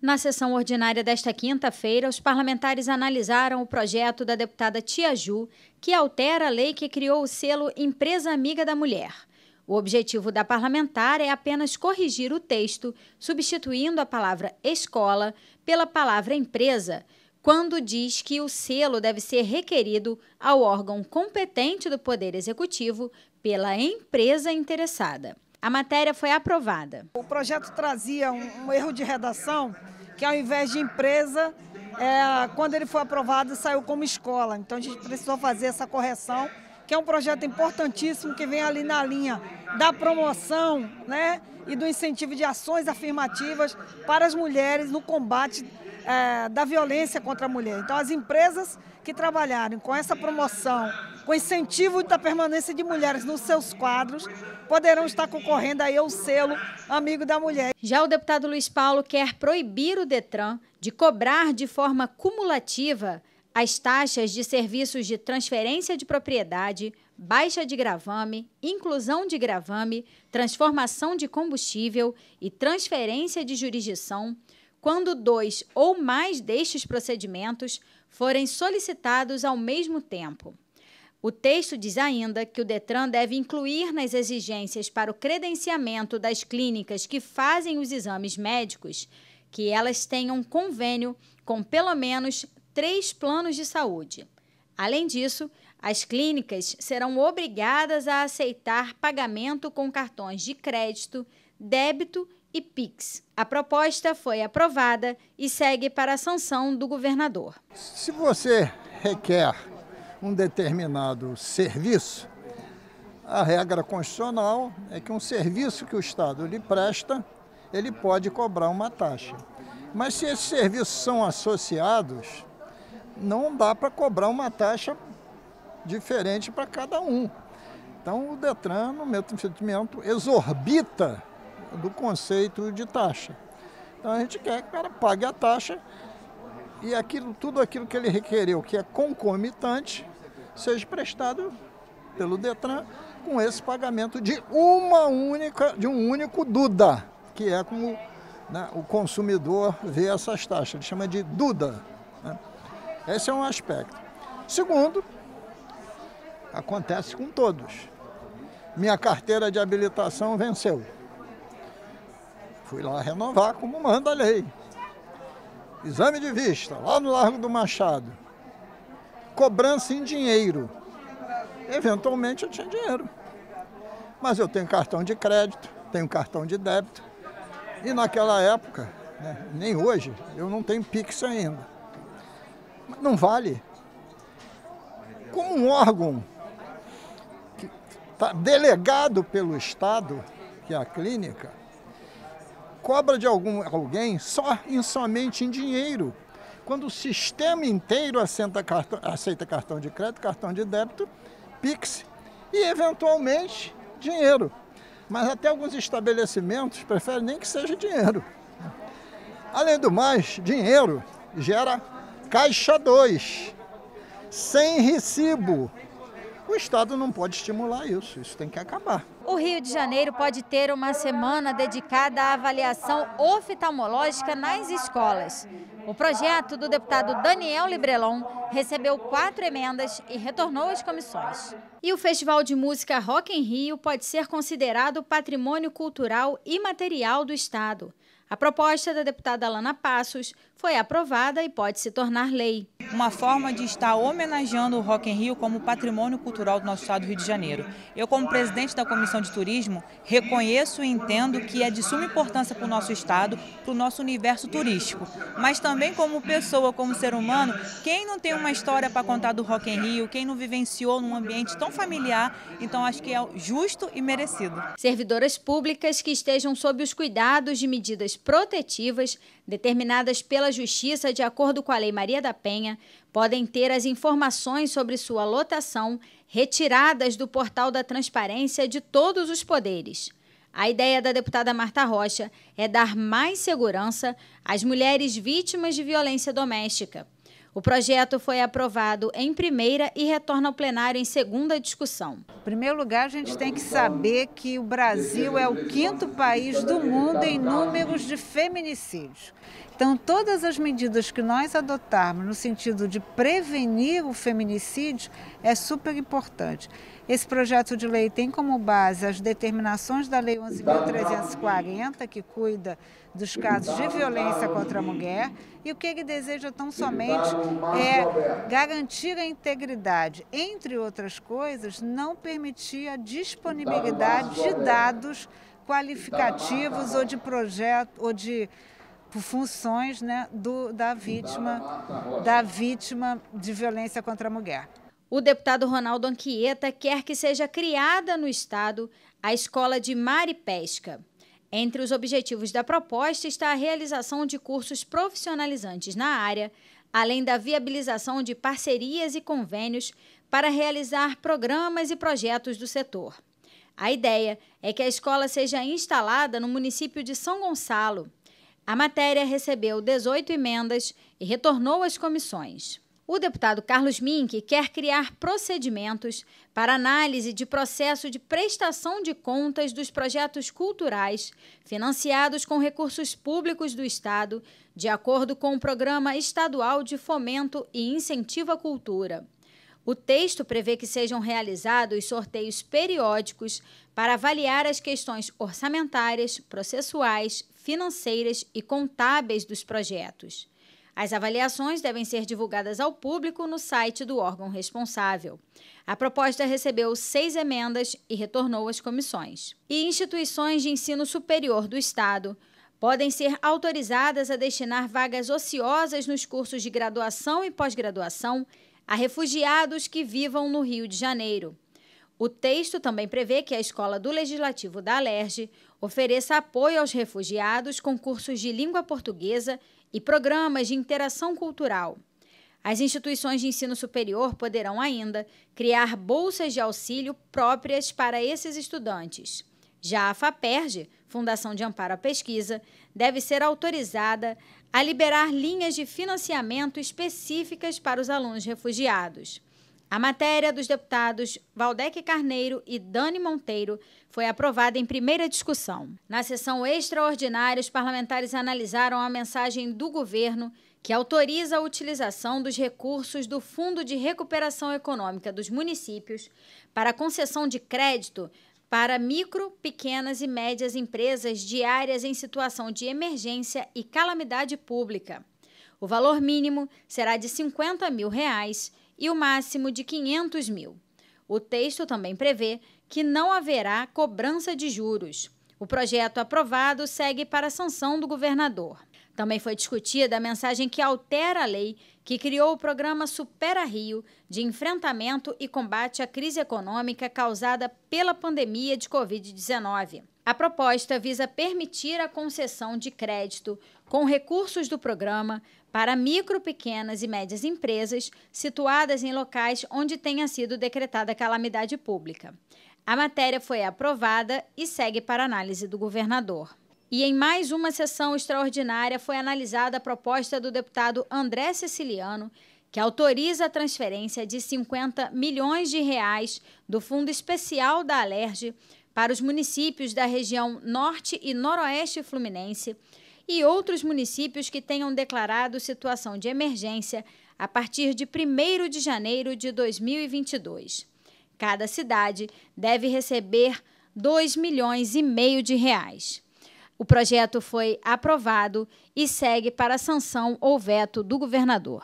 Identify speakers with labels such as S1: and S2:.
S1: Na sessão ordinária desta quinta-feira, os parlamentares analisaram o projeto da deputada Tia Ju, que altera a lei que criou o selo Empresa Amiga da Mulher. O objetivo da parlamentar é apenas corrigir o texto, substituindo a palavra escola pela palavra empresa, quando diz que o selo deve ser requerido ao órgão competente do Poder Executivo pela empresa interessada. A matéria foi aprovada. O projeto trazia um, um erro de redação que, ao invés de empresa, é, quando ele foi aprovado, saiu como escola. Então, a gente precisou fazer essa correção que é um projeto importantíssimo que vem ali na linha da promoção né, e do incentivo de ações afirmativas para as mulheres no combate é, da violência contra a mulher. Então, as empresas que trabalharem com essa promoção, com incentivo da permanência de mulheres nos seus quadros, poderão estar concorrendo aí ao selo Amigo da Mulher. Já o deputado Luiz Paulo quer proibir o Detran de cobrar de forma cumulativa as taxas de serviços de transferência de propriedade, baixa de gravame, inclusão de gravame, transformação de combustível e transferência de jurisdição, quando dois ou mais destes procedimentos forem solicitados ao mesmo tempo. O texto diz ainda que o Detran deve incluir nas exigências para o credenciamento das clínicas que fazem os exames médicos que elas tenham convênio com pelo menos três planos de saúde. Além disso, as clínicas serão obrigadas a aceitar pagamento com cartões de crédito, débito e PIX. A proposta foi aprovada e segue para a sanção do governador.
S2: Se você requer um determinado serviço, a regra constitucional é que um serviço que o Estado lhe presta, ele pode cobrar uma taxa. Mas se esses serviços são associados, não dá para cobrar uma taxa diferente para cada um. Então o Detran, no meu entendimento, exorbita do conceito de taxa. Então a gente quer que o cara pague a taxa e aquilo, tudo aquilo que ele requereu, que é concomitante, seja prestado pelo Detran com esse pagamento de uma única, de um único Duda, que é como né, o consumidor vê essas taxas, ele chama de Duda. Né? Esse é um aspecto. Segundo, acontece com todos. Minha carteira de habilitação venceu. Fui lá renovar como manda a lei. Exame de vista, lá no Largo do Machado. Cobrança em dinheiro. Eventualmente eu tinha dinheiro. Mas eu tenho cartão de crédito, tenho cartão de débito. E naquela época, né, nem hoje, eu não tenho Pix ainda. Mas não vale. Como um órgão que está delegado pelo Estado, que é a clínica, cobra de algum, alguém só em somente em dinheiro. Quando o sistema inteiro aceita cartão, aceita cartão de crédito, cartão de débito, Pix e, eventualmente, dinheiro. Mas até alguns estabelecimentos preferem nem que seja dinheiro. Além do mais, dinheiro gera Caixa 2, sem recibo. O Estado não pode estimular isso, isso tem que acabar.
S1: O Rio de Janeiro pode ter uma semana dedicada à avaliação oftalmológica nas escolas. O projeto do deputado Daniel Librelon recebeu quatro emendas e retornou às comissões. E o Festival de Música Rock em Rio pode ser considerado patrimônio cultural e material do Estado. A proposta da deputada Alana Passos foi aprovada e pode se tornar lei. Uma forma de estar homenageando o Rock in Rio como patrimônio cultural do nosso estado do Rio de Janeiro. Eu, como presidente da Comissão de Turismo, reconheço e entendo que é de suma importância para o nosso estado, para o nosso universo turístico. Mas também como pessoa, como ser humano, quem não tem uma história para contar do Rock in Rio, quem não vivenciou num ambiente tão familiar, então acho que é justo e merecido. Servidoras públicas que estejam sob os cuidados de medidas protetivas, determinadas pela Justiça de acordo com a Lei Maria da Penha, podem ter as informações sobre sua lotação retiradas do portal da transparência de todos os poderes. A ideia da deputada Marta Rocha é dar mais segurança às mulheres vítimas de violência doméstica, o projeto foi aprovado em primeira e retorna ao plenário em segunda discussão. Em primeiro lugar, a gente tem que saber que o Brasil é o quinto país do mundo em números de feminicídios. Então, todas as medidas que nós adotarmos no sentido de prevenir o feminicídio é super importante. Esse projeto de lei tem como base as determinações da Lei 11.340, que cuida dos casos de violência contra a mulher, e o que ele deseja tão somente é garantir a integridade, entre outras coisas, não permitir a disponibilidade de dados qualificativos ou de projeto ou de funções né, do, da vítima da vítima de violência contra a mulher. O deputado Ronaldo Anchieta quer que seja criada no Estado a Escola de Mar e Pesca. Entre os objetivos da proposta está a realização de cursos profissionalizantes na área, além da viabilização de parcerias e convênios para realizar programas e projetos do setor. A ideia é que a escola seja instalada no município de São Gonçalo. A matéria recebeu 18 emendas e retornou às comissões. O deputado Carlos Mink quer criar procedimentos para análise de processo de prestação de contas dos projetos culturais financiados com recursos públicos do Estado, de acordo com o Programa Estadual de Fomento e Incentivo à Cultura. O texto prevê que sejam realizados sorteios periódicos para avaliar as questões orçamentárias, processuais, financeiras e contábeis dos projetos. As avaliações devem ser divulgadas ao público no site do órgão responsável. A proposta recebeu seis emendas e retornou às comissões. E instituições de ensino superior do Estado podem ser autorizadas a destinar vagas ociosas nos cursos de graduação e pós-graduação a refugiados que vivam no Rio de Janeiro. O texto também prevê que a Escola do Legislativo da Alerj ofereça apoio aos refugiados com cursos de língua portuguesa e programas de interação cultural. As instituições de ensino superior poderão ainda criar bolsas de auxílio próprias para esses estudantes. Já a FAPERJ, Fundação de Amparo à Pesquisa, deve ser autorizada a liberar linhas de financiamento específicas para os alunos refugiados. A matéria dos deputados Valdec Carneiro e Dani Monteiro foi aprovada em primeira discussão. Na sessão extraordinária, os parlamentares analisaram a mensagem do governo que autoriza a utilização dos recursos do Fundo de Recuperação Econômica dos Municípios para concessão de crédito para micro, pequenas e médias empresas diárias em situação de emergência e calamidade pública. O valor mínimo será de R$ 50 mil. Reais, e o máximo de 500 mil. O texto também prevê que não haverá cobrança de juros. O projeto aprovado segue para a sanção do governador. Também foi discutida a mensagem que altera a lei, que criou o programa Supera Rio de enfrentamento e combate à crise econômica causada pela pandemia de Covid-19. A proposta visa permitir a concessão de crédito com recursos do programa para micro, pequenas e médias empresas situadas em locais onde tenha sido decretada calamidade pública. A matéria foi aprovada e segue para análise do governador. E em mais uma sessão extraordinária foi analisada a proposta do deputado André Ceciliano, que autoriza a transferência de 50 milhões de reais do Fundo Especial da Alerj para os municípios da região Norte e Noroeste Fluminense e outros municípios que tenham declarado situação de emergência a partir de 1 de janeiro de 2022. Cada cidade deve receber 2 milhões e meio de reais. O projeto foi aprovado e segue para sanção ou veto do governador.